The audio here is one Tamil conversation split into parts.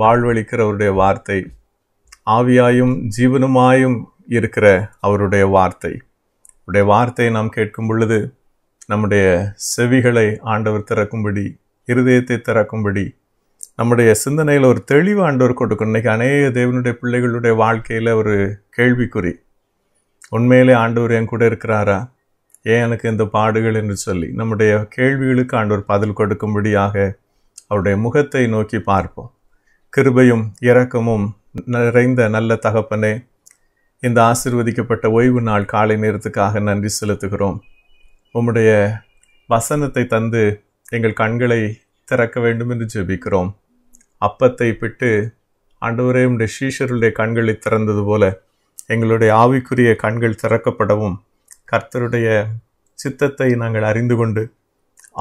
வாழ்வழிக்கிறவருடைய வார்த்தை ஆவியாயும் ஜீவனுமாயும் இருக்கிற அவருடைய வார்த்தை அவருடைய வார்த்தையை நாம் கேட்கும் பொழுது நம்முடைய செவிகளை ஆண்டவர் திறக்கும்படி இருதயத்தை திறக்கும்படி நம்முடைய சிந்தனையில் ஒரு தெளிவு ஆண்டவர் கொடுக்கும் இன்றைக்கி அநேக தேவனுடைய பிள்ளைகளுடைய வாழ்க்கையில் ஒரு கேள்விக்குறி உண்மையிலே ஆண்டவர் என் கூட இருக்கிறாரா ஏன் எனக்கு இந்த பாடுகள் என்று சொல்லி நம்முடைய கேள்விகளுக்கு ஆண்டவர் பதில் கொடுக்கும்படியாக அவருடைய முகத்தை நோக்கி பார்ப்போம் கிருபையும் இரக்கமும் நிறைந்த நல்ல தகப்பனே இந்த ஆசிர்வதிக்கப்பட்ட ஓய்வு நாள் காலை நேரத்துக்காக நன்றி செலுத்துகிறோம் உம்முடைய வசனத்தை தந்து எங்கள் கண்களை திறக்க வேண்டும் என்று ஜெபிக்கிறோம் அப்பத்தை பிட்டு அன்றுவரே உடைய சீஷருடைய கண்களை திறந்தது போல எங்களுடைய ஆவிக்குரிய கண்கள் திறக்கப்படவும் கர்த்தருடைய சித்தத்தை நாங்கள் அறிந்து கொண்டு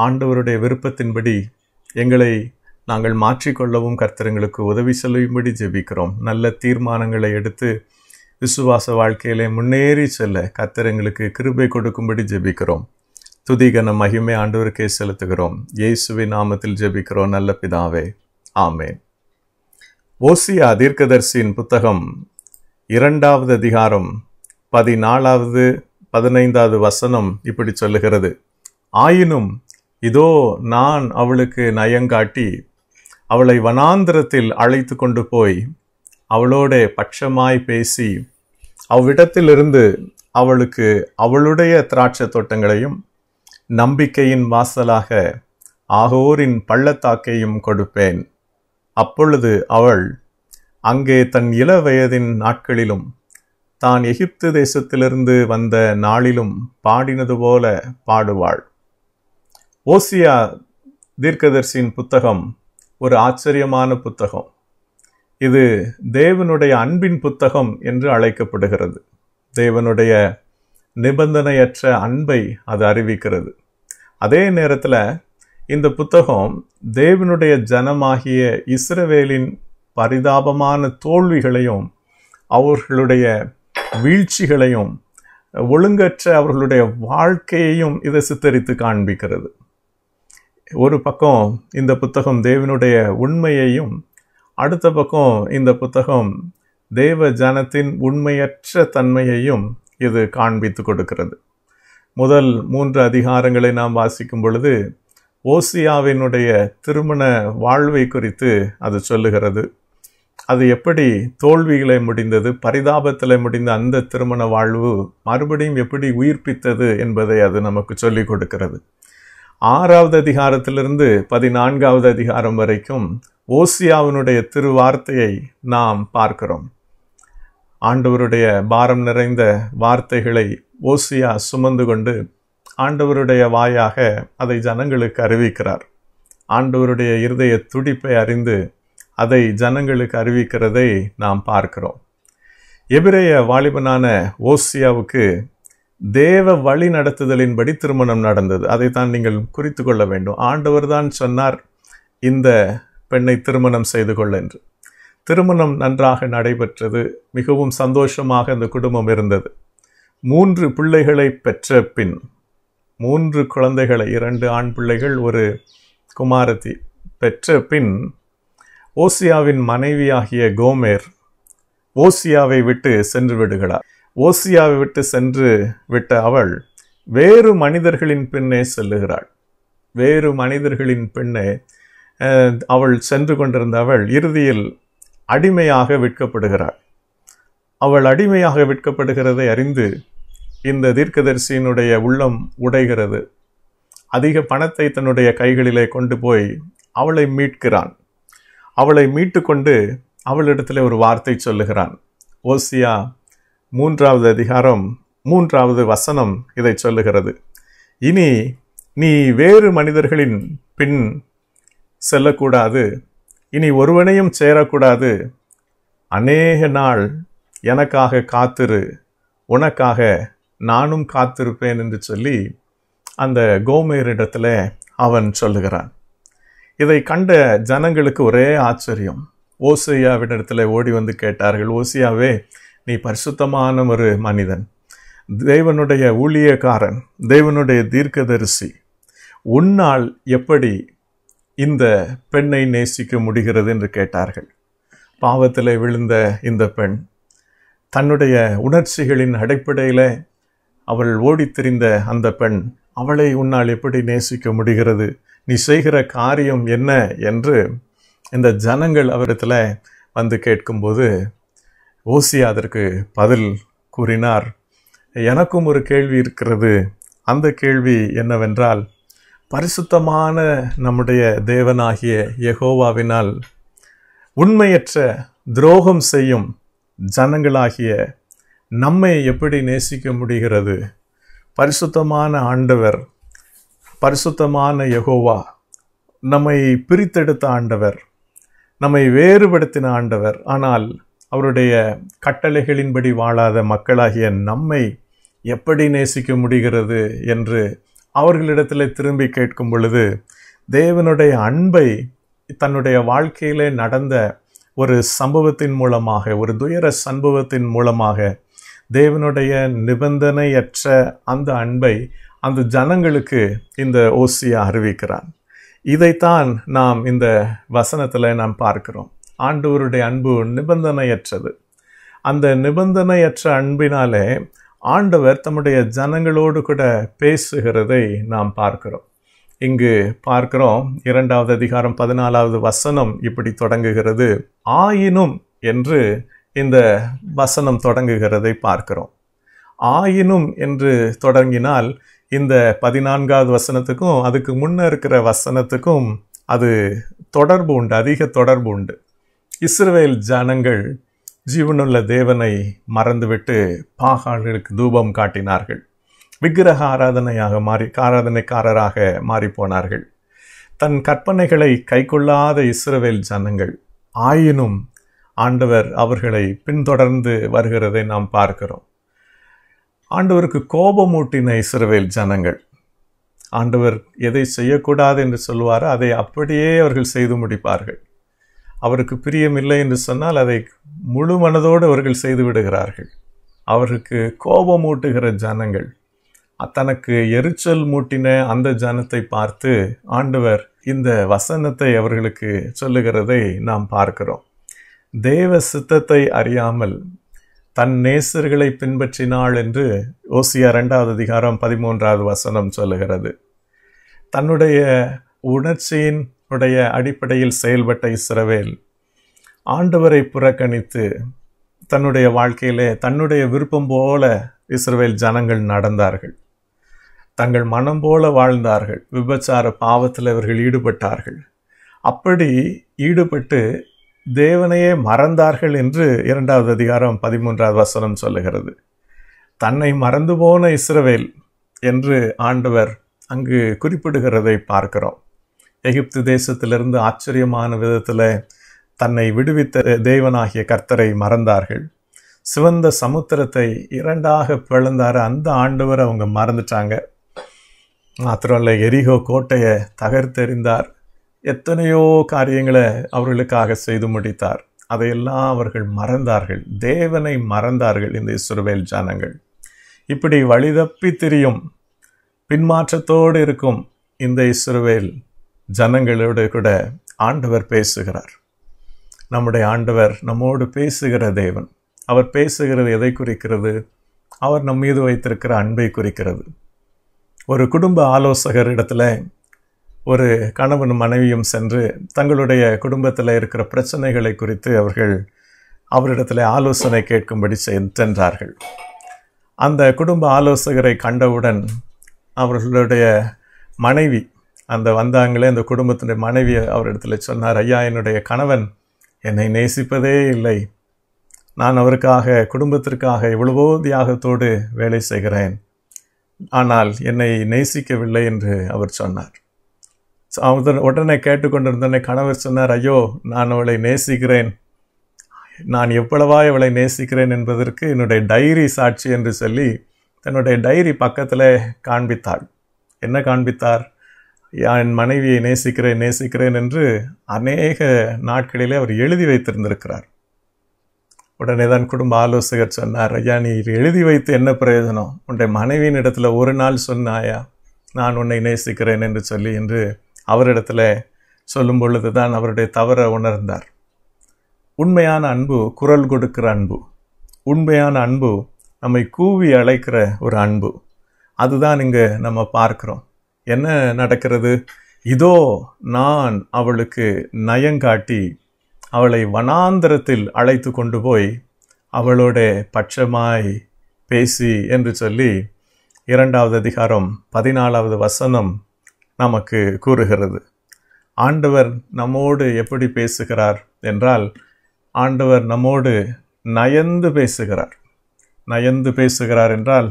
ஆண்டவருடைய விருப்பத்தின்படி எங்களை நாங்கள் மாற்றிக்கொள்ளவும் கர்த்தருங்களுக்கு உதவி செல்லும்படி ஜெபிக்கிறோம் நல்ல தீர்மானங்களை எடுத்து விசுவாச வாழ்க்கையிலே முன்னேறி செல்ல கர்த்தருங்களுக்கு கிருபை கொடுக்கும்படி ஜெபிக்கிறோம் துதிகன மகிமை ஆண்டவருக்கே செலுத்துகிறோம் இயேசுவி நாமத்தில் ஜெபிக்கிறோம் நல்ல பிதாவே ஆமே ஓசியா தீர்க்கதர்சியின் புத்தகம் இரண்டாவது அதிகாரம் பதினாலாவது பதினைந்தாவது வசனம் இப்படி சொல்லுகிறது ஆயினும் இதோ நான் அவளுக்கு நயங்காட்டி அவளை வனாந்திரத்தில் அழைத்து கொண்டு போய் அவளோட பட்சமாய் பேசி அவ்விடத்திலிருந்து அவளுக்கு அவளுடைய திராட்சை தோட்டங்களையும் நம்பிக்கையின் வாசலாக ஆகோரின் பள்ளத்தாக்கையும் கொடுப்பேன் அப்பொழுது அவள் அங்கே தன் இள வயதின் நாட்களிலும் தான் எகிப்து தேசத்திலிருந்து வந்த நாளிலும் பாடினது போல பாடுவாள் ஓசியா தீர்க்கதர்சியின் புத்தகம் ஒரு ஆச்சரியமான புத்தகம் இது தேவனுடைய அன்பின் புத்தகம் என்று அழைக்கப்படுகிறது தேவனுடைய நிபந்தனையற்ற அன்பை அது அறிவிக்கிறது அதே நேரத்தில் இந்த புத்தகம் தேவனுடைய ஜனமாகிய இஸ்ரவேலின் பரிதாபமான தோல்விகளையும் அவர்களுடைய வீழ்ச்சிகளையும் ஒழுங்கற்ற அவர்களுடைய வாழ்க்கையையும் இதை சித்தரித்து காண்பிக்கிறது ஒரு பக்கம் இந்த புத்தகம் தேவனுடைய உண்மையையும் அடுத்த பக்கம் இந்த புத்தகம் தேவ ஜனத்தின் உண்மையற்ற தன்மையையும் இது காண்பித்து கொடுக்கிறது முதல் மூன்று அதிகாரங்களை நாம் வாசிக்கும் பொழுது ஓசியாவினுடைய திருமண வாழ்வை குறித்து அது சொல்லுகிறது அது எப்படி தோல்விகளை முடிந்தது பரிதாபத்தில் முடிந்த அந்த திருமண வாழ்வு மறுபடியும் எப்படி உயிர்ப்பித்தது என்பதை அது நமக்கு சொல்லிக் கொடுக்கிறது ஆறாவது அதிகாரத்திலிருந்து பதினான்காவது அதிகாரம் வரைக்கும் ஓசியாவினுடைய திருவார்த்தையை நாம் பார்க்கிறோம் ஆண்டவருடைய பாரம் நிறைந்த வார்த்தைகளை ஓசியா சுமந்து கொண்டு ஆண்டவருடைய வாயாக அதை ஜனங்களுக்கு அறிவிக்கிறார் ஆண்டவருடைய இருதய துடிப்பை அறிந்து அதை ஜனங்களுக்கு அறிவிக்கிறதை நாம் பார்க்கிறோம் எபிரேய வாலிபனான ஓசியாவுக்கு தேவ வழி நடத்துதலின்படி திருமணம் நடந்தது அதைத்தான் நீங்கள் குறித்து கொள்ள வேண்டும் ஆண்டவர் தான் சொன்னார் இந்த பெண்ணை திருமணம் செய்து கொள்ள என்று திருமணம் நன்றாக நடைபெற்றது மிகவும் சந்தோஷமாக அந்த குடும்பம் இருந்தது மூன்று பிள்ளைகளை பெற்ற பின் மூன்று குழந்தைகளை இரண்டு ஆண் பிள்ளைகள் ஒரு குமாரதி பெற்ற பின் ஓசியாவின் மனைவியாகிய கோமேர் ஓசியாவை விட்டு சென்று விடுகிறார் ஓசியாவை விட்டு சென்று விட்ட அவள் வேறு மனிதர்களின் பின்னே செல்லுகிறாள் வேறு மனிதர்களின் பின்னே அவள் சென்று கொண்டிருந்த அவள் இறுதியில் அடிமையாக விற்கப்படுகிறாள் அவள் அடிமையாக விற்கப்படுகிறதை அறிந்து இந்த தீர்க்கதரிசியினுடைய உள்ளம் உடைகிறது அதிக பணத்தை தன்னுடைய கைகளிலே கொண்டு போய் அவளை மீட்கிறான் அவளை மீட்டு கொண்டு அவளிடத்தில் ஒரு வார்த்தை சொல்லுகிறான் ஓசியா மூன்றாவது அதிகாரம் மூன்றாவது வசனம் இதை சொல்லுகிறது இனி நீ வேறு மனிதர்களின் பின் செல்லக்கூடாது இனி ஒருவனையும் சேரக்கூடாது அநேக நாள் எனக்காக காத்திரு உனக்காக நானும் காத்திருப்பேன் என்று சொல்லி அந்த கோமேரிடத்தில் அவன் சொல்லுகிறான் இதை கண்ட ஜனங்களுக்கு ஒரே ஆச்சரியம் ஓசையாவிடத்தில் ஓடி வந்து கேட்டார்கள் ஓசியாவே நீ பரிசுத்தமான ஒரு மனிதன் தேவனுடைய ஊழியக்காரன் தேவனுடைய தீர்க்கதரிசி உன்னால் எப்படி இந்த பெண்ணை நேசிக்க முடிகிறது என்று கேட்டார்கள் பாவத்தில் விழுந்த இந்த பெண் தன்னுடைய உணர்ச்சிகளின் அடிப்படையில் அவள் ஓடித்திரிந்த அந்த பெண் அவளை உன்னால் எப்படி நேசிக்க முடிகிறது நீ செய்கிற காரியம் என்ன என்று இந்த ஜனங்கள் அவரிடத்தில் வந்து கேட்கும்போது ஓசியா அதற்கு பதில் கூறினார் எனக்கும் ஒரு கேள்வி இருக்கிறது அந்த கேள்வி என்னவென்றால் பரிசுத்தமான நம்முடைய தேவனாகிய யகோவாவினால் உண்மையற்ற துரோகம் செய்யும் ஜனங்களாகிய நம்மை எப்படி நேசிக்க முடிகிறது பரிசுத்தமான ஆண்டவர் பரிசுத்தமான யகோவா நம்மை பிரித்தெடுத்த ஆண்டவர் நம்மை வேறுபடுத்தின ஆண்டவர் ஆனால் அவருடைய கட்டளைகளின்படி வாழாத மக்களாகிய நம்மை எப்படி நேசிக்க முடிகிறது என்று அவர்களிடத்தில் திரும்பி கேட்கும் பொழுது தேவனுடைய அன்பை தன்னுடைய வாழ்க்கையிலே நடந்த ஒரு சம்பவத்தின் மூலமாக ஒரு துயர சம்பவத்தின் மூலமாக தேவனுடைய நிபந்தனையற்ற அந்த அன்பை அந்த ஜனங்களுக்கு இந்த ஓசியை அறிவிக்கிறான் இதைத்தான் நாம் இந்த வசனத்தில் நாம் பார்க்கிறோம் ஆண்டவருடைய அன்பு நிபந்தனையற்றது அந்த நிபந்தனையற்ற அன்பினாலே ஆண்டவர் தம்முடைய ஜனங்களோடு கூட பேசுகிறதை நாம் பார்க்கிறோம் இங்கு பார்க்கிறோம் இரண்டாவது அதிகாரம் பதினாலாவது வசனம் இப்படி தொடங்குகிறது ஆயினும் என்று இந்த வசனம் தொடங்குகிறதை பார்க்கிறோம் ஆயினும் என்று தொடங்கினால் இந்த பதினான்காவது வசனத்துக்கும் அதுக்கு முன்னே இருக்கிற வசனத்துக்கும் அது தொடர்பு உண்டு அதிக தொடர்பு உண்டு இஸ்ரவேல் ஜனங்கள் ஜீவனுள்ள தேவனை மறந்துவிட்டு பாகால்களுக்கு தூபம் காட்டினார்கள் விக்கிரக ஆராதனையாக மாறி ஆராதனைக்காரராக மாறிப்போனார்கள் தன் கற்பனைகளை கைக்கொள்ளாத இஸ்ரவேல் ஜனங்கள் ஆயினும் ஆண்டவர் அவர்களை பின்தொடர்ந்து வருகிறதை நாம் பார்க்கிறோம் ஆண்டவருக்கு கோபமூட்டின இஸ்ரவேல் ஜனங்கள் ஆண்டவர் எதை செய்யக்கூடாது என்று சொல்வாரோ அதை அப்படியே அவர்கள் செய்து முடிப்பார்கள் அவருக்கு பிரியமில்லை என்று சொன்னால் அதை முழு மனதோடு அவர்கள் செய்து விடுகிறார்கள் அவருக்கு கோபமூட்டுகிற ஜனங்கள் தனக்கு எரிச்சல் மூட்டின அந்த ஜனத்தை பார்த்து ஆண்டவர் இந்த வசனத்தை அவர்களுக்கு சொல்லுகிறதை நாம் பார்க்கிறோம் தேவ சித்தத்தை அறியாமல் தன் நேசர்களை பின்பற்றினாள் என்று ஓசியா ரெண்டாவது அதிகாரம் பதிமூன்றாவது வசனம் சொல்லுகிறது தன்னுடைய உணர்ச்சியின் உடைய அடிப்படையில் செயல்பட்ட இஸ்ரவேல் ஆண்டவரை புறக்கணித்து தன்னுடைய வாழ்க்கையிலே தன்னுடைய விருப்பம் போல இஸ்ரவேல் ஜனங்கள் நடந்தார்கள் தங்கள் மனம் போல வாழ்ந்தார்கள் விபச்சார பாவத்தில் இவர்கள் ஈடுபட்டார்கள் அப்படி ஈடுபட்டு தேவனையே மறந்தார்கள் என்று இரண்டாவது அதிகாரம் பதிமூன்றாவது வசனம் சொல்லுகிறது தன்னை மறந்து போன இஸ்ரவேல் என்று ஆண்டவர் அங்கு குறிப்பிடுகிறதை பார்க்கிறோம் எகிப்து தேசத்திலிருந்து ஆச்சரியமான விதத்தில் தன்னை விடுவித்த தேவனாகிய கர்த்தரை மறந்தார்கள் சிவந்த சமுத்திரத்தை இரண்டாக பிளந்தார அந்த ஆண்டவர் அவங்க மறந்துட்டாங்க மாத்திரமல்ல எரிகோ கோட்டையை தகர்த்தெறிந்தார் எத்தனையோ காரியங்களை அவர்களுக்காக செய்து முடித்தார் அதையெல்லாம் அவர்கள் மறந்தார்கள் தேவனை மறந்தார்கள் இந்த இஸ்ரோவேல் ஜனங்கள் இப்படி வழிதப்பி திரியும் பின்மாற்றத்தோடு இருக்கும் இந்த இஸ்ரோவேல் ஜனங்களோடு கூட ஆண்டவர் பேசுகிறார் நம்முடைய ஆண்டவர் நம்மோடு பேசுகிற தேவன் அவர் பேசுகிறது எதை குறிக்கிறது அவர் நம் மீது வைத்திருக்கிற அன்பை குறிக்கிறது ஒரு குடும்ப ஆலோசகர் இடத்துல ஒரு கணவன் மனைவியும் சென்று தங்களுடைய குடும்பத்தில் இருக்கிற பிரச்சனைகளை குறித்து அவர்கள் அவரிடத்தில் ஆலோசனை கேட்கும்படி சென்றார்கள் அந்த குடும்ப ஆலோசகரை கண்டவுடன் அவர்களுடைய மனைவி அந்த வந்தாங்களே அந்த குடும்பத்தினுடைய மனைவியை அவர் இடத்துல சொன்னார் ஐயா என்னுடைய கணவன் என்னை நேசிப்பதே இல்லை நான் அவருக்காக குடும்பத்திற்காக எவ்வளவோ தியாகத்தோடு வேலை செய்கிறேன் ஆனால் என்னை நேசிக்கவில்லை என்று அவர் சொன்னார் அவர் உடனே கேட்டுக்கொண்டிருந்தனே கணவர் சொன்னார் ஐயோ நான் அவளை நேசிக்கிறேன் நான் எவ்வளவா இவளை நேசிக்கிறேன் என்பதற்கு என்னுடைய டைரி சாட்சி என்று சொல்லி தன்னுடைய டைரி பக்கத்தில் காண்பித்தாள் என்ன காண்பித்தார் என் மனைவியை நேசிக்கிறேன் நேசிக்கிறேன் என்று அநேக நாட்களிலே அவர் எழுதி வைத்திருந்திருக்கிறார் உடனே தான் குடும்ப ஆலோசகர் சொன்னார் ஐயா நீ எழுதி வைத்து என்ன பிரயோஜனம் உன்னுடைய மனைவியின் இடத்துல ஒரு நாள் சொன்னாயா நான் உன்னை நேசிக்கிறேன் என்று சொல்லி என்று அவரிடத்துல சொல்லும் பொழுது தான் அவருடைய தவற உணர்ந்தார் உண்மையான அன்பு குரல் கொடுக்கிற அன்பு உண்மையான அன்பு நம்மை கூவி அழைக்கிற ஒரு அன்பு அதுதான் இங்கே நம்ம பார்க்குறோம் என்ன நடக்கிறது இதோ நான் அவளுக்கு நயங்காட்டி அவளை வனாந்திரத்தில் அழைத்து கொண்டு போய் அவளோட பட்சமாய் பேசி என்று சொல்லி இரண்டாவது அதிகாரம் பதினாலாவது வசனம் நமக்கு கூறுகிறது ஆண்டவர் நம்மோடு எப்படி பேசுகிறார் என்றால் ஆண்டவர் நம்மோடு நயந்து பேசுகிறார் நயந்து பேசுகிறார் என்றால்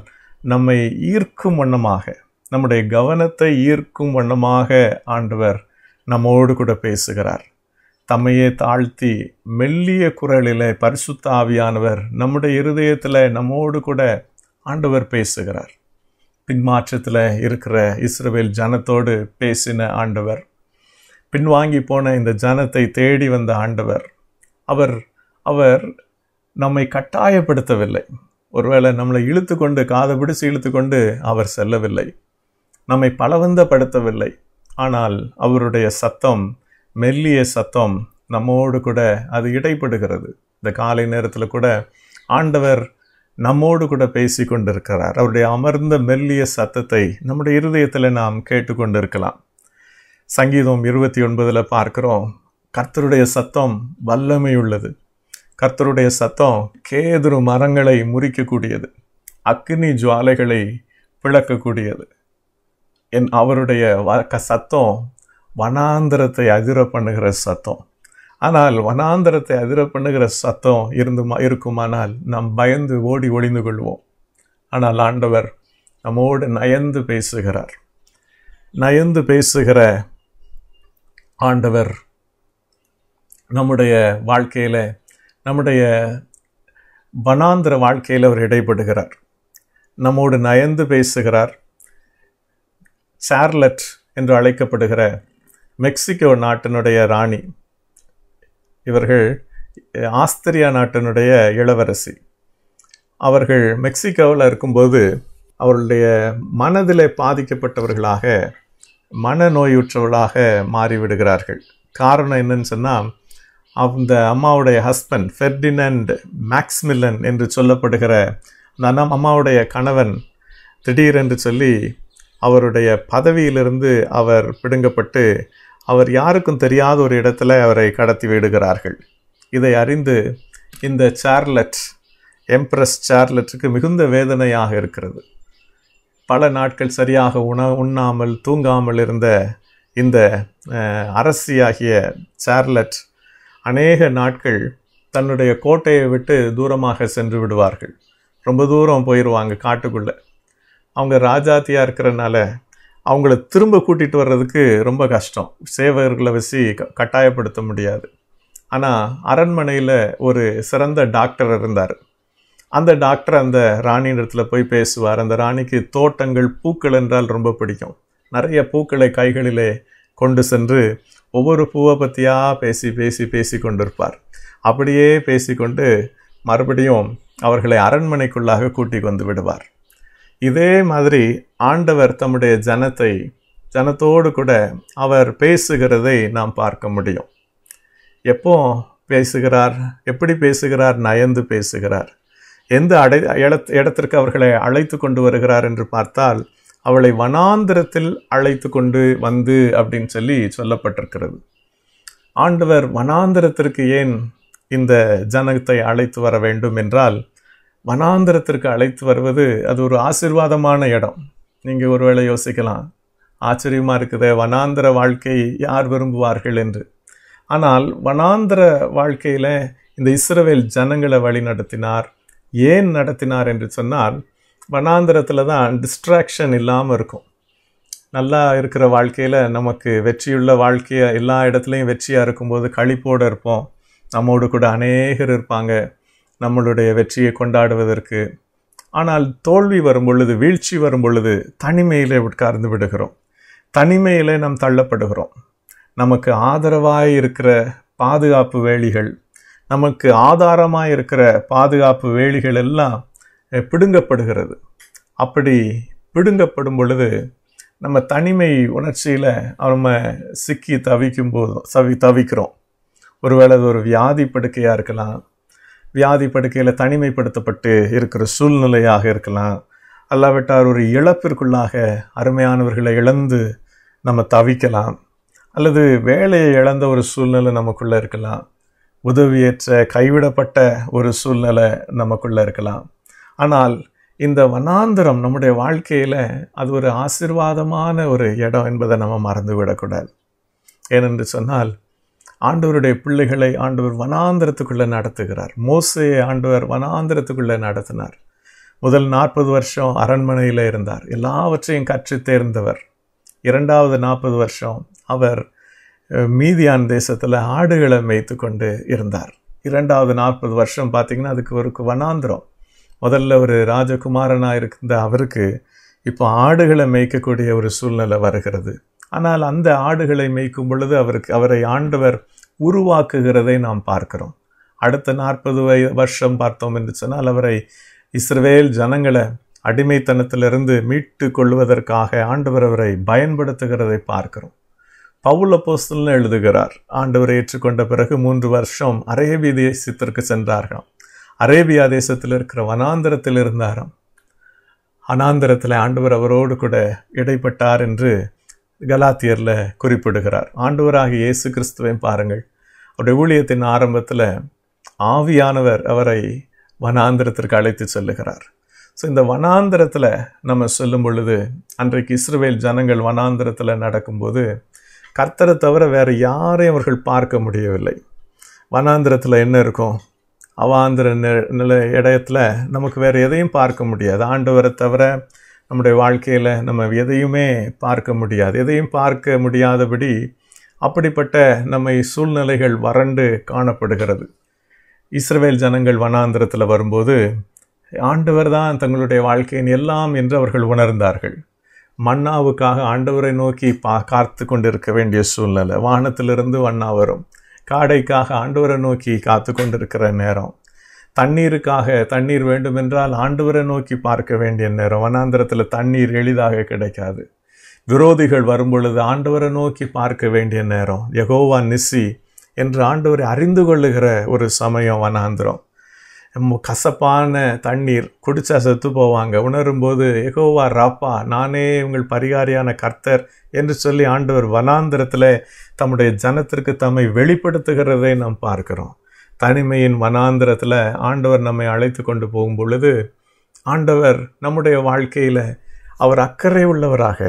நம்மை ஈர்க்கும் வண்ணமாக நம்முடைய கவனத்தை ஈர்க்கும் வண்ணமாக ஆண்டவர் நம்மோடு கூட பேசுகிறார் தம்மையே தாழ்த்தி மெல்லிய குரலில் பரிசுத்த ஆவியானவர் நம்முடைய இருதயத்தில் நம்மோடு கூட ஆண்டவர் பேசுகிறார் பின்மாற்றத்தில் இருக்கிற இஸ்ரேல் ஜனத்தோடு பேசின ஆண்டவர் பின்வாங்கி போன இந்த ஜனத்தை தேடி வந்த ஆண்டவர் அவர் அவர் நம்மை கட்டாயப்படுத்தவில்லை ஒருவேளை நம்மளை இழுத்து கொண்டு காதை பிடிச்சு இழுத்து கொண்டு அவர் செல்லவில்லை நம்மை பலவந்தப்படுத்தவில்லை ஆனால் அவருடைய சத்தம் மெல்லிய சத்தம் நம்மோடு கூட அது இடைப்படுகிறது இந்த காலை நேரத்தில் கூட ஆண்டவர் நம்மோடு கூட பேசி கொண்டிருக்கிறார் அவருடைய அமர்ந்த மெல்லிய சத்தத்தை நம்முடைய இருதயத்தில் நாம் கேட்டுக்கொண்டிருக்கலாம் சங்கீதம் இருபத்தி ஒன்பதில் பார்க்குறோம் கர்த்தருடைய சத்தம் வல்லமை உள்ளது கர்த்தருடைய சத்தம் கேதுரு மரங்களை முறிக்கக்கூடியது அக்னி ஜுவாலைகளை பிளக்கக்கூடியது என் அவருடைய சத்தம் வனாந்திரத்தை அதிர பண்ணுகிற சத்தம் ஆனால் வனாந்திரத்தை அதிர பண்ணுகிற சத்தம் இருந்துமா இருக்குமானால் நாம் பயந்து ஓடி ஒளிந்து கொள்வோம் ஆனால் ஆண்டவர் நம்மோடு நயந்து பேசுகிறார் நயந்து பேசுகிற ஆண்டவர் நம்முடைய வாழ்க்கையில் நம்முடைய வனாந்திர வாழ்க்கையில் அவர் இடைப்படுகிறார் நம்மோடு நயந்து பேசுகிறார் சார்லட் என்று அழைக்கப்படுகிற மெக்சிகோ நாட்டினுடைய ராணி இவர்கள் ஆஸ்திரியா நாட்டினுடைய இளவரசி அவர்கள் மெக்சிகோவில் இருக்கும்போது அவருடைய மனதில் பாதிக்கப்பட்டவர்களாக மனநோயுற்றவர்களாக மாறிவிடுகிறார்கள் காரணம் என்னன்னு சொன்னால் அந்த அம்மாவுடைய ஹஸ்பண்ட் ஃபெர்டினண்ட் மேக்ஸ்மில்லன் என்று சொல்லப்படுகிற அந்த அம்மாவுடைய கணவன் திடீரென்று சொல்லி அவருடைய பதவியிலிருந்து அவர் பிடுங்கப்பட்டு அவர் யாருக்கும் தெரியாத ஒரு இடத்துல அவரை கடத்தி விடுகிறார்கள் இதை அறிந்து இந்த சார்லட் எம்ப்ரஸ் சார்லட்டுக்கு மிகுந்த வேதனையாக இருக்கிறது பல நாட்கள் சரியாக உண உண்ணாமல் தூங்காமல் இருந்த இந்த அரசியாகிய சார்லட் அநேக நாட்கள் தன்னுடைய கோட்டையை விட்டு தூரமாக சென்று விடுவார்கள் ரொம்ப தூரம் போயிடுவாங்க காட்டுக்குள்ளே அவங்க ராஜாத்தியாக இருக்கிறனால அவங்கள திரும்ப கூட்டிகிட்டு வர்றதுக்கு ரொம்ப கஷ்டம் சேவகர்களை வச்சு கட்டாயப்படுத்த முடியாது ஆனால் அரண்மனையில் ஒரு சிறந்த டாக்டர் இருந்தார் அந்த டாக்டர் அந்த ராணி இடத்துல போய் பேசுவார் அந்த ராணிக்கு தோட்டங்கள் பூக்கள் என்றால் ரொம்ப பிடிக்கும் நிறைய பூக்களை கைகளிலே கொண்டு சென்று ஒவ்வொரு பூவை பற்றியாக பேசி பேசி பேசி கொண்டிருப்பார் அப்படியே பேசிக்கொண்டு மறுபடியும் அவர்களை அரண்மனைக்குள்ளாக கூட்டி வந்து விடுவார் இதே மாதிரி ஆண்டவர் தம்முடைய ஜனத்தை ஜனத்தோடு கூட அவர் பேசுகிறதை நாம் பார்க்க முடியும் எப்போ பேசுகிறார் எப்படி பேசுகிறார் நயந்து பேசுகிறார் எந்த அடை இடத்திற்கு அவர்களை அழைத்து கொண்டு வருகிறார் என்று பார்த்தால் அவளை வனாந்திரத்தில் அழைத்து கொண்டு வந்து அப்படின்னு சொல்லி சொல்லப்பட்டிருக்கிறது ஆண்டவர் வனாந்திரத்திற்கு ஏன் இந்த ஜனத்தை அழைத்து வர வேண்டும் என்றால் வனாந்திரத்திற்கு அழைத்து வருவது அது ஒரு ஆசிர்வாதமான இடம் நீங்கள் ஒருவேளை யோசிக்கலாம் ஆச்சரியமாக இருக்குத வனாந்திர வாழ்க்கை யார் விரும்புவார்கள் என்று ஆனால் வனாந்திர வாழ்க்கையில் இந்த இஸ்ரவேல் ஜனங்களை வழி நடத்தினார் ஏன் நடத்தினார் என்று சொன்னால் வனாந்திரத்தில் தான் டிஸ்ட்ராக்ஷன் இல்லாமல் இருக்கும் நல்லா இருக்கிற வாழ்க்கையில் நமக்கு வெற்றியுள்ள வாழ்க்கையை எல்லா இடத்துலையும் வெற்றியாக இருக்கும்போது கழிப்போடு இருப்போம் நம்மோடு கூட அநேகர் இருப்பாங்க நம்மளுடைய வெற்றியை கொண்டாடுவதற்கு ஆனால் தோல்வி வரும் பொழுது வீழ்ச்சி வரும் பொழுது தனிமையிலே உட்கார்ந்து விடுகிறோம் தனிமையிலே நாம் தள்ளப்படுகிறோம் நமக்கு ஆதரவாக இருக்கிற பாதுகாப்பு வேலிகள் நமக்கு ஆதாரமாக இருக்கிற பாதுகாப்பு வேலிகள் எல்லாம் பிடுங்கப்படுகிறது அப்படி பிடுங்கப்படும் பொழுது நம்ம தனிமை உணர்ச்சியில் நம்ம சிக்கி தவிக்கும் போதும் சவி தவிக்கிறோம் ஒருவேளை அது ஒரு வியாதி படுக்கையாக இருக்கலாம் வியாதி படுக்கையில் தனிமைப்படுத்தப்பட்டு இருக்கிற சூழ்நிலையாக இருக்கலாம் அல்லாவிட்டார் ஒரு இழப்பிற்குள்ளாக அருமையானவர்களை இழந்து நம்ம தவிக்கலாம் அல்லது வேலையை இழந்த ஒரு சூழ்நிலை நமக்குள்ளே இருக்கலாம் உதவியேற்ற கைவிடப்பட்ட ஒரு சூழ்நிலை நமக்குள்ளே இருக்கலாம் ஆனால் இந்த வனாந்திரம் நம்முடைய வாழ்க்கையில் அது ஒரு ஆசிர்வாதமான ஒரு இடம் என்பதை நம்ம மறந்துவிடக்கூடாது ஏனென்று சொன்னால் ஆண்டவருடைய பிள்ளைகளை ஆண்டவர் வனாந்திரத்துக்குள்ளே நடத்துகிறார் மோசையை ஆண்டவர் வனாந்திரத்துக்குள்ளே நடத்தினார் முதல் நாற்பது வருஷம் அரண்மனையில் இருந்தார் எல்லாவற்றையும் கற்று தேர்ந்தவர் இரண்டாவது நாற்பது வருஷம் அவர் மீதியான் தேசத்தில் ஆடுகளை மேய்த்து கொண்டு இருந்தார் இரண்டாவது நாற்பது வருஷம் பார்த்திங்கன்னா அதுக்கு ஒரு வனாந்திரம் முதல்ல ஒரு ராஜகுமாரனாக இருந்த அவருக்கு இப்போ ஆடுகளை மேய்க்கக்கூடிய ஒரு சூழ்நிலை வருகிறது ஆனால் அந்த ஆடுகளை மேய்க்கும் பொழுது அவருக்கு அவரை ஆண்டவர் உருவாக்குகிறதை நாம் பார்க்கிறோம் அடுத்த நாற்பது வய வருஷம் பார்த்தோம் என்று சொன்னால் அவரை இஸ்ரவேல் ஜனங்களை அடிமைத்தனத்திலிருந்து மீட்டு கொள்வதற்காக ஆண்டவர் அவரை பயன்படுத்துகிறதை பார்க்கிறோம் பவுல போஸ்தல்னு எழுதுகிறார் ஆண்டவரை ஏற்றுக்கொண்ட பிறகு மூன்று வருஷம் அரேபிய தேசத்திற்கு சென்றார்களாம் அரேபியா தேசத்தில் இருக்கிற வனாந்திரத்தில் இருந்தாராம் அனாந்திரத்தில் ஆண்டவர் அவரோடு கூட இடைப்பட்டார் என்று கலாத்தியரில் குறிப்பிடுகிறார் ஆண்டவராக இயேசு கிறிஸ்துவையும் பாருங்கள் அவருடைய ஊழியத்தின் ஆரம்பத்தில் ஆவியானவர் அவரை வனாந்திரத்திற்கு அழைத்து செல்லுகிறார் ஸோ இந்த வனாந்திரத்தில் நம்ம சொல்லும் பொழுது அன்றைக்கு இஸ்ரேல் ஜனங்கள் வனாந்திரத்தில் நடக்கும்போது கர்த்தரை தவிர வேறு யாரையும் அவர்கள் பார்க்க முடியவில்லை வனாந்திரத்தில் என்ன இருக்கும் அவாந்திர நில இடத்துல நமக்கு வேறு எதையும் பார்க்க முடியாது ஆண்டவரை தவிர நம்முடைய வாழ்க்கையில் நம்ம எதையுமே பார்க்க முடியாது எதையும் பார்க்க முடியாதபடி அப்படிப்பட்ட நம்மை சூழ்நிலைகள் வறண்டு காணப்படுகிறது இஸ்ரவேல் ஜனங்கள் வனாந்திரத்தில் வரும்போது ஆண்டவர் தான் தங்களுடைய வாழ்க்கையின் எல்லாம் என்று அவர்கள் உணர்ந்தார்கள் மன்னாவுக்காக ஆண்டவரை நோக்கி பா காத்து கொண்டிருக்க வேண்டிய சூழ்நிலை வானத்திலிருந்து வண்ணா வரும் காடைக்காக ஆண்டவரை நோக்கி காத்து கொண்டிருக்கிற நேரம் தண்ணீருக்காக தண்ணீர் வேண்டுமென்றால் ஆண்டவரை நோக்கி பார்க்க வேண்டிய நேரம் வனாந்திரத்தில் தண்ணீர் எளிதாக கிடைக்காது விரோதிகள் வரும்பொழுது ஆண்டவரை நோக்கி பார்க்க வேண்டிய நேரம் யகோவா நிசி என்று ஆண்டவரை அறிந்து ஒரு சமயம் வனாந்திரம் கசப்பான தண்ணீர் குடிச்சா செத்து போவாங்க உணரும்போது எகோவா ராப்பா நானே உங்கள் பரிகாரியான கர்த்தர் என்று சொல்லி ஆண்டவர் வனாந்திரத்தில் தம்முடைய ஜனத்திற்கு தம்மை வெளிப்படுத்துகிறதை நாம் பார்க்கிறோம் தனிமையின் வனாந்திரத்தில் ஆண்டவர் நம்மை அழைத்து கொண்டு போகும் பொழுது ஆண்டவர் நம்முடைய வாழ்க்கையில் அவர் அக்கறை உள்ளவராக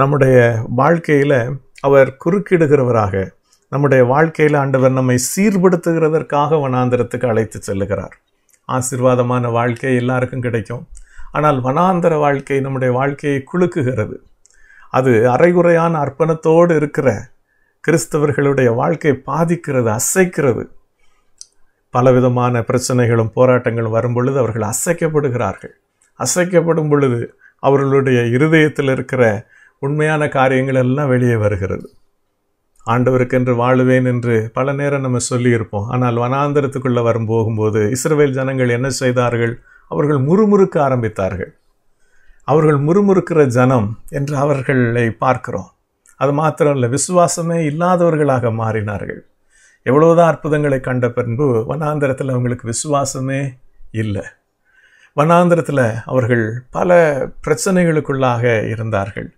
நம்முடைய வாழ்க்கையில் அவர் குறுக்கிடுகிறவராக நம்முடைய வாழ்க்கையில் ஆண்டவர் நம்மை சீர்படுத்துகிறதற்காக வனாந்திரத்துக்கு அழைத்து செல்லுகிறார் ஆசிர்வாதமான வாழ்க்கை எல்லாருக்கும் கிடைக்கும் ஆனால் வனாந்தர வாழ்க்கை நம்முடைய வாழ்க்கையை குலுக்குகிறது அது அரைகுறையான அர்ப்பணத்தோடு இருக்கிற கிறிஸ்தவர்களுடைய வாழ்க்கை பாதிக்கிறது அசைக்கிறது பலவிதமான பிரச்சனைகளும் போராட்டங்களும் வரும் பொழுது அவர்கள் அசைக்கப்படுகிறார்கள் அசைக்கப்படும் பொழுது அவர்களுடைய இருதயத்தில் இருக்கிற உண்மையான காரியங்கள் எல்லாம் வெளியே வருகிறது ஆண்டவருக்கென்று வாழுவேன் என்று பல நேரம் நம்ம சொல்லியிருப்போம் ஆனால் வனாந்திரத்துக்குள்ளே வரும் போகும்போது இஸ்ரேல் ஜனங்கள் என்ன செய்தார்கள் அவர்கள் முறுமுறுக்க ஆரம்பித்தார்கள் அவர்கள் முறுமுறுக்கிற ஜனம் என்று அவர்களை பார்க்கிறோம் அது மாத்திரம் இல்லை விசுவாசமே இல்லாதவர்களாக மாறினார்கள் எவ்வளோதான் அற்புதங்களை கண்ட பின்பு வனாந்திரத்தில் அவங்களுக்கு விசுவாசமே இல்லை வனாந்திரத்தில் அவர்கள் பல பிரச்சனைகளுக்குள்ளாக இருந்தார்கள்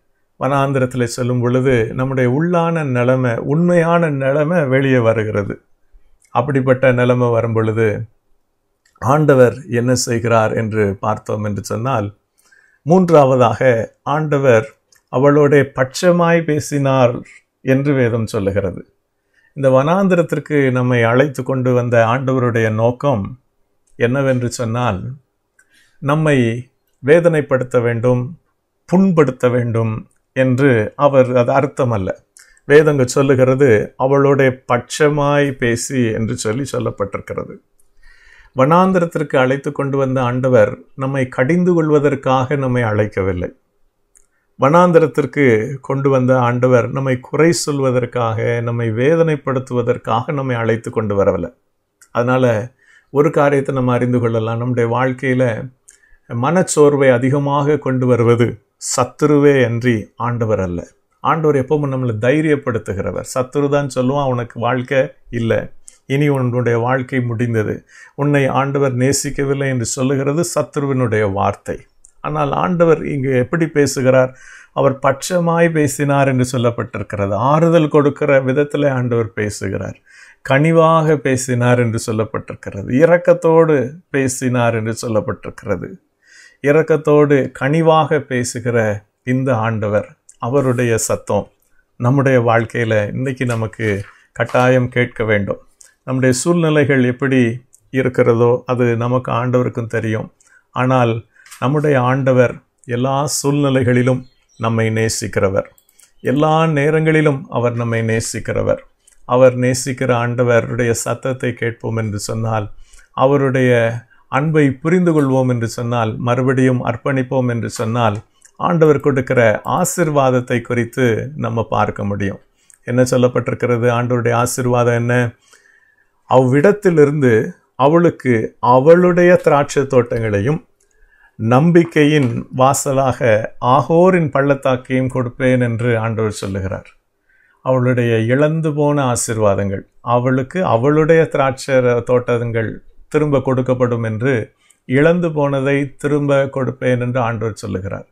வனாந்திரத்தில் செல்லும் பொழுது நம்முடைய உள்ளான நிலைமை உண்மையான நிலைமை வெளியே வருகிறது அப்படிப்பட்ட நிலைமை வரும் பொழுது ஆண்டவர் என்ன செய்கிறார் என்று பார்த்தோம் என்று சொன்னால் மூன்றாவதாக ஆண்டவர் அவளோட பட்சமாய் பேசினார் என்று வேதம் சொல்லுகிறது இந்த வனாந்திரத்திற்கு நம்மை அழைத்து கொண்டு வந்த ஆண்டவருடைய நோக்கம் என்னவென்று சொன்னால் நம்மை வேதனைப்படுத்த வேண்டும் புண்படுத்த வேண்டும் என்று அவர் அது அர்த்தம் அல்ல வேதங்க சொல்லுகிறது அவளுடைய பட்சமாய் பேசி என்று சொல்லி சொல்லப்பட்டிருக்கிறது வனாந்திரத்திற்கு அழைத்து கொண்டு வந்த ஆண்டவர் நம்மை கடிந்து கொள்வதற்காக நம்மை அழைக்கவில்லை வனாந்திரத்திற்கு கொண்டு வந்த ஆண்டவர் நம்மை குறை சொல்வதற்காக நம்மை வேதனைப்படுத்துவதற்காக நம்மை அழைத்து கொண்டு வரவில்லை அதனால் ஒரு காரியத்தை நம்ம அறிந்து கொள்ளலாம் நம்முடைய வாழ்க்கையில் மனச்சோர்வை அதிகமாக கொண்டு வருவது சத்துருவே அன்றி ஆண்டவர் அல்ல ஆண்டவர் எப்பவும் நம்மளை தைரியப்படுத்துகிறவர் சத்துரு தான் சொல்லுவான் உனக்கு வாழ்க்கை இல்லை இனி உன்னுடைய வாழ்க்கை முடிந்தது உன்னை ஆண்டவர் நேசிக்கவில்லை என்று சொல்லுகிறது சத்ருவினுடைய வார்த்தை ஆனால் ஆண்டவர் இங்கு எப்படி பேசுகிறார் அவர் பட்சமாய் பேசினார் என்று சொல்லப்பட்டிருக்கிறது ஆறுதல் கொடுக்கிற விதத்தில் ஆண்டவர் பேசுகிறார் கனிவாக பேசினார் என்று சொல்லப்பட்டிருக்கிறது இரக்கத்தோடு பேசினார் என்று சொல்லப்பட்டிருக்கிறது இரக்கத்தோடு கனிவாக பேசுகிற இந்த ஆண்டவர் அவருடைய சத்தம் நம்முடைய வாழ்க்கையில் இன்றைக்கி நமக்கு கட்டாயம் கேட்க வேண்டும் நம்முடைய சூழ்நிலைகள் எப்படி இருக்கிறதோ அது நமக்கு ஆண்டவருக்கும் தெரியும் ஆனால் நம்முடைய ஆண்டவர் எல்லா சூழ்நிலைகளிலும் நம்மை நேசிக்கிறவர் எல்லா நேரங்களிலும் அவர் நம்மை நேசிக்கிறவர் அவர் நேசிக்கிற ஆண்டவருடைய சத்தத்தை கேட்போம் என்று சொன்னால் அவருடைய அன்பை புரிந்து கொள்வோம் என்று சொன்னால் மறுபடியும் அர்ப்பணிப்போம் என்று சொன்னால் ஆண்டவர் கொடுக்கிற ஆசிர்வாதத்தை குறித்து நம்ம பார்க்க முடியும் என்ன சொல்லப்பட்டிருக்கிறது ஆண்டவருடைய ஆசிர்வாதம் என்ன அவ்விடத்திலிருந்து அவளுக்கு அவளுடைய திராட்சை தோட்டங்களையும் நம்பிக்கையின் வாசலாக ஆகோரின் பள்ளத்தாக்கையும் கொடுப்பேன் என்று ஆண்டவர் சொல்லுகிறார் அவளுடைய இழந்து போன ஆசிர்வாதங்கள் அவளுக்கு அவளுடைய திராட்சை தோட்டங்கள் திரும்ப கொடுக்கப்படும் என்று இழந்து போனதை திரும்ப கொடுப்பேன் என்று ஆண்டவர் சொல்லுகிறார்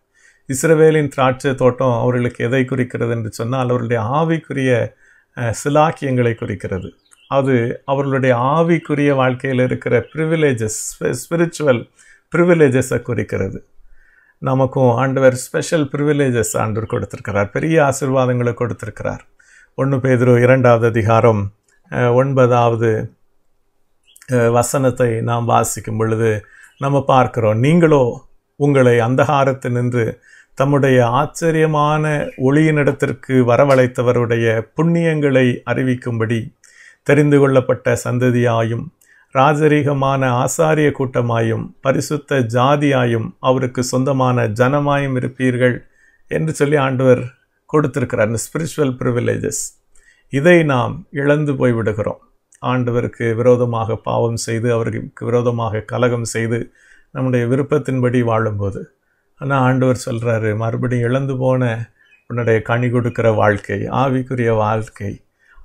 இஸ்ரவேலின் திராட்சை தோட்டம் அவர்களுக்கு எதை குறிக்கிறது என்று சொன்னால் அவர்களுடைய ஆவிக்குரிய சிலாக்கியங்களை குறிக்கிறது அது அவர்களுடைய ஆவிக்குரிய வாழ்க்கையில் இருக்கிற ப்ரிவிலேஜஸ் ஸ்பிரிச்சுவல் ப்ரிவிலேஜஸை குறிக்கிறது நமக்கும் ஆண்டவர் ஸ்பெஷல் ப்ரிவிலேஜஸ் ஆண்டவர் கொடுத்துருக்கிறார் பெரிய ஆசிர்வாதங்களை கொடுத்துருக்கிறார் ஒன்று பேதிரோ இரண்டாவது அதிகாரம் ஒன்பதாவது வசனத்தை நாம் வாசிக்கும் பொழுது நம்ம பார்க்குறோம் நீங்களோ உங்களை அந்தகாரத்தில் நின்று தம்முடைய ஆச்சரியமான ஒளியினிடத்திற்கு வரவழைத்தவருடைய புண்ணியங்களை அறிவிக்கும்படி தெரிந்து கொள்ளப்பட்ட சந்ததியாயும் ராஜரீகமான ஆசாரிய கூட்டமாயும் பரிசுத்த ஜாதியாயும் அவருக்கு சொந்தமான ஜனமாயும் இருப்பீர்கள் என்று சொல்லி ஆண்டவர் கொடுத்திருக்கிறார் இந்த ஸ்பிரிச்சுவல் ப்ரிவிலேஜஸ் இதை நாம் இழந்து போய்விடுகிறோம் ஆண்டவருக்கு விரோதமாக பாவம் செய்து அவருக்கு விரோதமாக கலகம் செய்து நம்முடைய விருப்பத்தின்படி வாழும்போது ஆனால் ஆண்டவர் சொல்கிறாரு மறுபடியும் இழந்து போன உன்னுடைய கனி கொடுக்கிற வாழ்க்கை ஆவிக்குரிய வாழ்க்கை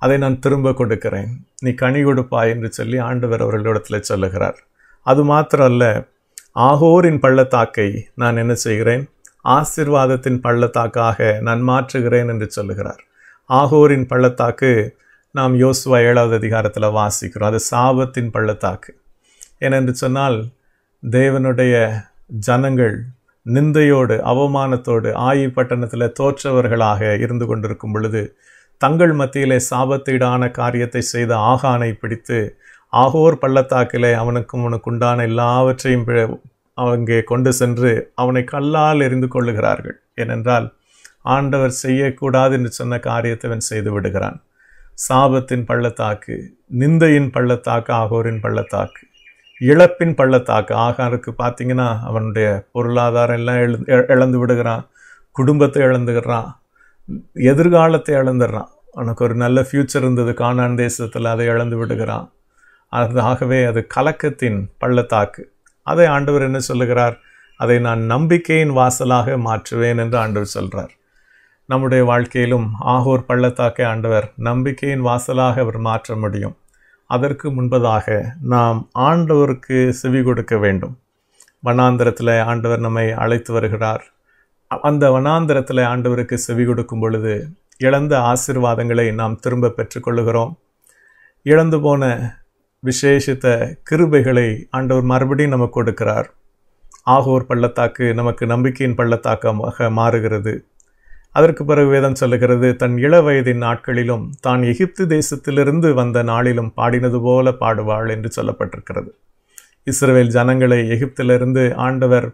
அதை நான் திரும்ப கொடுக்கிறேன் நீ கனி கொடுப்பாய் என்று சொல்லி ஆண்டவர் அவர்களிடத்தில் சொல்லுகிறார் அது மாத்திரம் அல்ல ஆகோரின் பள்ளத்தாக்கை நான் என்ன செய்கிறேன் ஆசிர்வாதத்தின் பள்ளத்தாக்காக நான் மாற்றுகிறேன் என்று சொல்லுகிறார் ஆகோரின் பள்ளத்தாக்கு நாம் யோசுவா ஏழாவது அதிகாரத்தில் வாசிக்கிறோம் அது சாபத்தின் பள்ளத்தாக்கு ஏனென்று சொன்னால் தேவனுடைய ஜனங்கள் நிந்தையோடு அவமானத்தோடு ஆயி பட்டணத்தில் தோற்றவர்களாக இருந்து கொண்டிருக்கும் பொழுது தங்கள் மத்தியிலே சாபத்தீடான காரியத்தை செய்த ஆகானை பிடித்து ஆகோர் பள்ளத்தாக்கிலே அவனுக்கும் அவனுக்கு உண்டான எல்லாவற்றையும் அங்கே கொண்டு சென்று அவனை கல்லால் எரிந்து கொள்ளுகிறார்கள் ஏனென்றால் ஆண்டவர் செய்யக்கூடாது என்று சொன்ன காரியத்தை அவன் செய்து விடுகிறான் சாபத்தின் பள்ளத்தாக்கு நிந்தையின் பள்ளத்தாக்கு ஆகோரின் பள்ளத்தாக்கு இழப்பின் பள்ளத்தாக்கு ஆகாருக்கு பார்த்தீங்கன்னா அவனுடைய பொருளாதாரம் எல்லாம் எழு இழந்து விடுகிறான் குடும்பத்தை இழந்துகிறான் எதிர்காலத்தை இழந்துடுறான் உனக்கு ஒரு நல்ல ஃப்யூச்சர் இருந்தது காணான் தேசத்தில் அதை இழந்து விடுகிறான் அது ஆகவே அது கலக்கத்தின் பள்ளத்தாக்கு அதை ஆண்டவர் என்ன சொல்லுகிறார் அதை நான் நம்பிக்கையின் வாசலாக மாற்றுவேன் என்று ஆண்டவர் சொல்கிறார் நம்முடைய வாழ்க்கையிலும் ஆகோர் பள்ளத்தாக்கை ஆண்டவர் நம்பிக்கையின் வாசலாக அவர் மாற்ற முடியும் அதற்கு முன்பதாக நாம் ஆண்டவருக்கு செவி கொடுக்க வேண்டும் வண்ணாந்திரத்தில் ஆண்டவர் நம்மை அழைத்து வருகிறார் அந்த வனாந்திரத்தில் ஆண்டவருக்கு செவி கொடுக்கும் பொழுது இழந்த ஆசிர்வாதங்களை நாம் திரும்ப பெற்றுக்கொள்ளுகிறோம் இழந்து போன விசேஷித்த கிருபைகளை ஆண்டவர் மறுபடியும் நமக்கு கொடுக்கிறார் ஆகோர் பள்ளத்தாக்கு நமக்கு நம்பிக்கையின் பள்ளத்தாக்கமாக மாறுகிறது அதற்கு பிறகு வேதம் சொல்லுகிறது தன் இள வயதின் நாட்களிலும் தான் எகிப்து தேசத்திலிருந்து வந்த நாளிலும் பாடினது போல பாடுவாள் என்று சொல்லப்பட்டிருக்கிறது இஸ்ரேல் ஜனங்களை எகிப்திலிருந்து ஆண்டவர்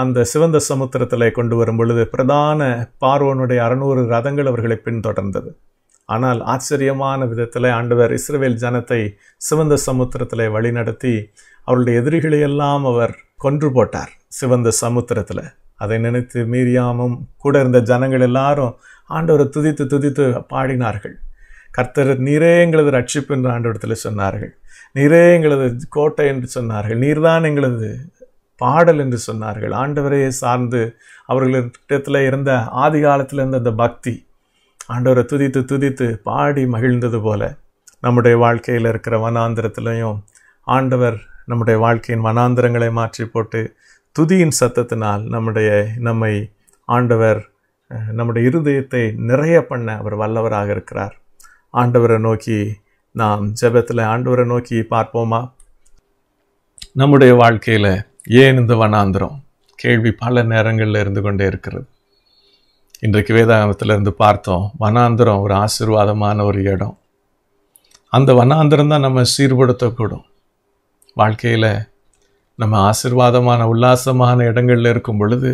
அந்த சிவந்த சமுத்திரத்தில் கொண்டு வரும் பொழுது பிரதான பார்வனுடைய அறநூறு ரதங்கள் அவர்களை பின்தொடர்ந்தது ஆனால் ஆச்சரியமான விதத்தில் ஆண்டவர் இஸ்ரேல் ஜனத்தை சிவந்த சமுத்திரத்தில் வழிநடத்தி அவருடைய எதிரிகளையெல்லாம் அவர் கொன்று போட்டார் சிவந்த சமுத்திரத்தில் அதை நினைத்து மீறியாமும் கூட இருந்த ஜனங்கள் எல்லாரும் ஆண்டவரை துதித்து துதித்து பாடினார்கள் கர்த்தர் நீரே எங்களது ரட்சிப்பு என்று ஆண்டவரத்தில் சொன்னார்கள் நீரே எங்களது கோட்டை என்று சொன்னார்கள் நீர்தான் எங்களது பாடல் என்று சொன்னார்கள் ஆண்டவரையே சார்ந்து அவர்களிடத்தில் இருந்த ஆதி காலத்தில் இருந்த அந்த பக்தி ஆண்டவரை துதித்து துதித்து பாடி மகிழ்ந்தது போல நம்முடைய வாழ்க்கையில் இருக்கிற வனாந்திரத்திலையும் ஆண்டவர் நம்முடைய வாழ்க்கையின் வனாந்திரங்களை மாற்றி போட்டு துதியின் சத்தத்தினால் நம்முடைய நம்மை ஆண்டவர் நம்முடைய இருதயத்தை நிறைய பண்ண அவர் வல்லவராக இருக்கிறார் ஆண்டவரை நோக்கி நாம் ஜெபத்தில் ஆண்டவரை நோக்கி பார்ப்போமா நம்முடைய வாழ்க்கையில் ஏன் இந்த வனாந்திரம் கேள்வி பல நேரங்களில் இருந்து கொண்டே இருக்கிறது இன்றைக்கு இருந்து பார்த்தோம் வனாந்திரம் ஒரு ஆசீர்வாதமான ஒரு இடம் அந்த வனாந்திரம் தான் நம்ம சீர்படுத்தக்கூடும் வாழ்க்கையில் நம்ம ஆசிர்வாதமான உல்லாசமான இடங்களில் இருக்கும் பொழுது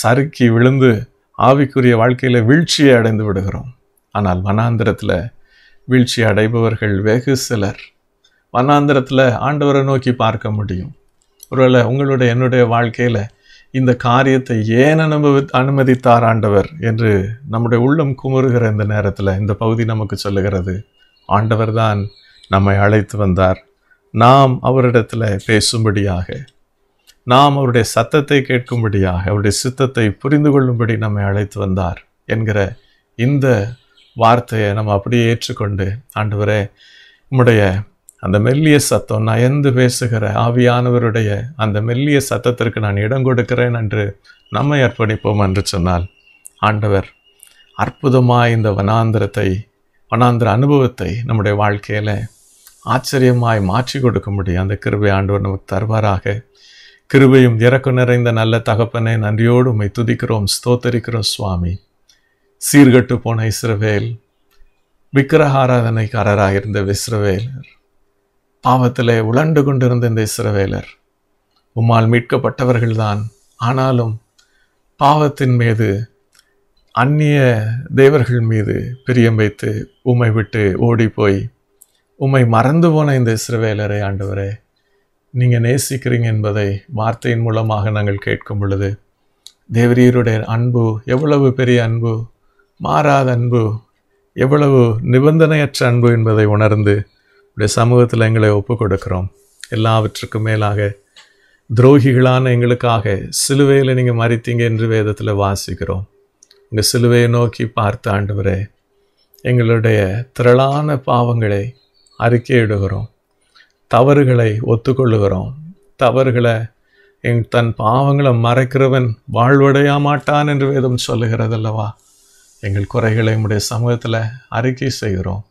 சறுக்கி விழுந்து ஆவிக்குரிய வாழ்க்கையில் வீழ்ச்சியை அடைந்து விடுகிறோம் ஆனால் வனாந்திரத்தில் வீழ்ச்சி அடைபவர்கள் வெகு சிலர் வனாந்திரத்தில் ஆண்டவரை நோக்கி பார்க்க முடியும் ஒருவேளை உங்களுடைய என்னுடைய வாழ்க்கையில் இந்த காரியத்தை ஏன் அனுபவி அனுமதித்தார் ஆண்டவர் என்று நம்முடைய உள்ளம் குமுறுகிற இந்த நேரத்தில் இந்த பகுதி நமக்கு சொல்லுகிறது ஆண்டவர் தான் நம்மை அழைத்து வந்தார் நாம் அவரிடத்தில் பேசும்படியாக நாம் அவருடைய சத்தத்தை கேட்கும்படியாக அவருடைய சித்தத்தை புரிந்து கொள்ளும்படி நம்மை அழைத்து வந்தார் என்கிற இந்த வார்த்தையை நம்ம அப்படியே ஏற்றுக்கொண்டு ஆண்டவரே உம்முடைய அந்த மெல்லிய சத்தம் நயந்து பேசுகிற ஆவியானவருடைய அந்த மெல்லிய சத்தத்திற்கு நான் இடம் கொடுக்கிறேன் என்று நம்மை அர்ப்பணிப்போம் என்று சொன்னால் ஆண்டவர் அற்புதமாக இந்த வனாந்திரத்தை வனாந்திர அனுபவத்தை நம்முடைய வாழ்க்கையில் ஆச்சரியமாய் மாற்றி கொடுக்க முடியும் அந்த கிருபை ஆண்டவர் நமக்கு தருவாராக கிருபையும் இறக்கு நிறைந்த நல்ல தகப்பனை நன்றியோடு உம்மை துதிக்கிறோம் ஸ்தோத்தரிக்கிறோம் சுவாமி சீர்கட்டு போன இஸ்ரவேல் விக்கிரகாராதனைக்காரராக இருந்த விஸ்ரவேல் பாவத்திலே உழண்டு கொண்டிருந்த இந்த இஸ்ரவேலர் உம்மால் மீட்கப்பட்டவர்கள்தான் ஆனாலும் பாவத்தின் மீது அந்நிய தேவர்கள் மீது பிரியம் வைத்து உம்மை விட்டு ஓடி போய் உம்மை மறந்து போன இந்த இஸ்ரவேலரை ஆண்டவரே நீங்கள் நேசிக்கிறீங்க என்பதை வார்த்தையின் மூலமாக நாங்கள் கேட்கும் பொழுது தேவரீருடைய அன்பு எவ்வளவு பெரிய அன்பு மாறாத அன்பு எவ்வளவு நிபந்தனையற்ற அன்பு என்பதை உணர்ந்து உடைய சமூகத்தில் எங்களை ஒப்புக் கொடுக்குறோம் எல்லாவற்றுக்கும் மேலாக துரோகிகளான எங்களுக்காக சிலுவையில் நீங்கள் மறித்தீங்க என்று வேதத்தில் வாசிக்கிறோம் உங்கள் சிலுவையை நோக்கி பார்த்து ஆண்டவரே எங்களுடைய திரளான பாவங்களை அறிக்கையிடுகிறோம் தவறுகளை ஒத்துக்கொள்ளுகிறோம் தவறுகளை எங் தன் பாவங்களை மறைக்கிறவன் வாழ்வடைய மாட்டான் என்று வேதம் சொல்லுகிறதல்லவா எங்கள் குறைகளை உடைய சமூகத்தில் அறிக்கை செய்கிறோம்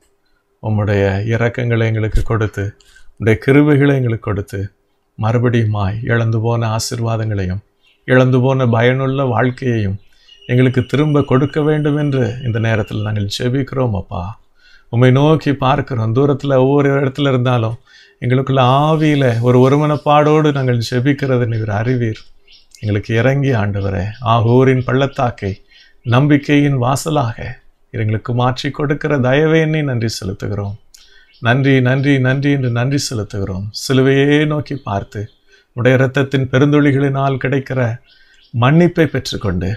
உம்முடைய இறக்கங்களை எங்களுக்கு கொடுத்து உடைய கிருவைகளை எங்களுக்கு கொடுத்து மறுபடியுமாய் இழந்து போன ஆசிர்வாதங்களையும் இழந்து போன பயனுள்ள வாழ்க்கையையும் எங்களுக்கு திரும்ப கொடுக்க வேண்டும் என்று இந்த நேரத்தில் நாங்கள் செபிக்கிறோம் அப்பா உண்மை நோக்கி பார்க்கிறோம் தூரத்தில் ஒவ்வொரு இடத்துல இருந்தாலும் எங்களுக்குள்ள ஆவியில் ஒரு ஒருமனப்பாடோடு நாங்கள் செபிக்கிறது நீர் அறிவீர் எங்களுக்கு இறங்கி ஆண்டவரே ஆகோரின் பள்ளத்தாக்கை நம்பிக்கையின் வாசலாக எங்களுக்கு மாற்றி கொடுக்கிற தயவை எண்ணி நன்றி செலுத்துகிறோம் நன்றி நன்றி நன்றி என்று நன்றி செலுத்துகிறோம் சிலுவையே நோக்கி பார்த்து உடைய இரத்தத்தின் பெருந்தொழிகளினால் கிடைக்கிற மன்னிப்பை பெற்றுக்கொண்டு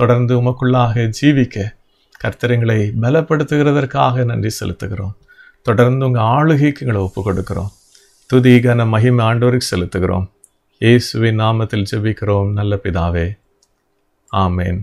தொடர்ந்து உமக்குள்ளாக ஜீவிக்க கர்த்தரங்களை பலப்படுத்துகிறதற்காக நன்றி செலுத்துகிறோம் தொடர்ந்து உங்கள் ஆளுகைக்கு எங்களை ஒப்பு கொடுக்குறோம் துதி கன மகிமை ஆண்டோருக்கு செலுத்துகிறோம் இயேசுவின் நாமத்தில் ஜெபிக்கிறோம் நல்ல பிதாவே ஆமேன்